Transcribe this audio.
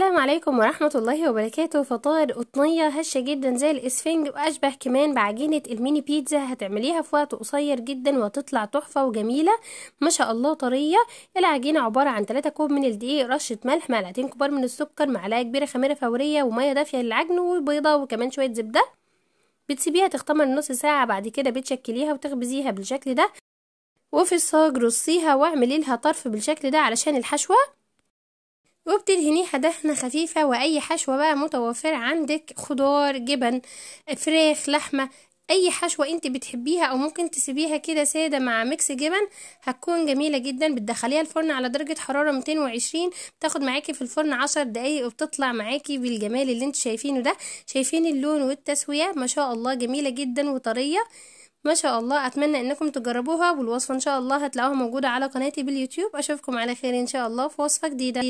السلام عليكم ورحمة الله وبركاته فطار قطنية هشة جدا زي الاسفنج واشبه كمان بعجينة الميني بيتزا هتعمليها في وقت قصير جدا وتطلع تحفة وجميلة ما شاء الله طرية العجينة عبارة عن 3 كوب من الدقيق رشة ملح معلقتين كبار من السكر معلقة كبيرة خميرة فورية ومية دافية للعجن وبيضة وكمان شوية زبدة بتسيبيها تختمر نص ساعة بعد كده بتشكليها وتخبزيها بالشكل ده وفي الصاج رصيها واعملي لها طرف بالشكل ده علشان الحشوه وبتدهنيه دهنة خفيفة وأي حشوة بقى متوفرة عندك خضار جبن فراخ لحمة اي حشوة انت بتحبيها او ممكن تسيبيها كده سادة مع ميكس جبن هتكون جميلة جدا بتدخليها الفرن على درجة حرارة 220 بتاخد معاكي في الفرن 10 دقايق وبتطلع معاكي بالجمال اللي انت شايفينه ده شايفين اللون والتسوية ما شاء الله جميلة جدا وطرية ما شاء الله اتمنى انكم تجربوها والوصفة ان شاء الله هتلاقوها موجودة على قناتي باليوتيوب اشوفكم على خير ان شاء الله في وصفة جديدة